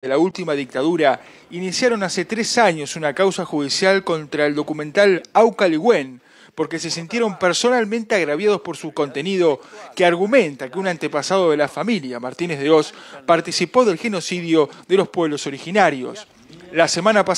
de la última dictadura iniciaron hace tres años una causa judicial contra el documental Aucaligüen, porque se sintieron personalmente agraviados por su contenido que argumenta que un antepasado de la familia, Martínez de Oz, participó del genocidio de los pueblos originarios. La semana pasada,